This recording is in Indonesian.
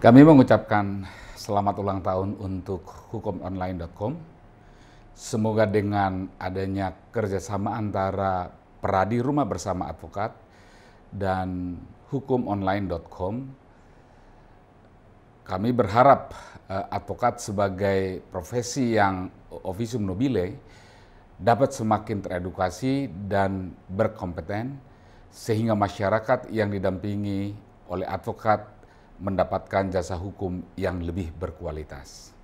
Kami mengucapkan selamat ulang tahun untuk hukumonline.com. Semoga dengan adanya kerjasama antara Peradi Rumah Bersama Advokat dan hukumonline.com, kami berharap eh, advokat sebagai profesi yang officium nobile dapat semakin teredukasi dan berkompeten sehingga masyarakat yang didampingi oleh advokat mendapatkan jasa hukum yang lebih berkualitas.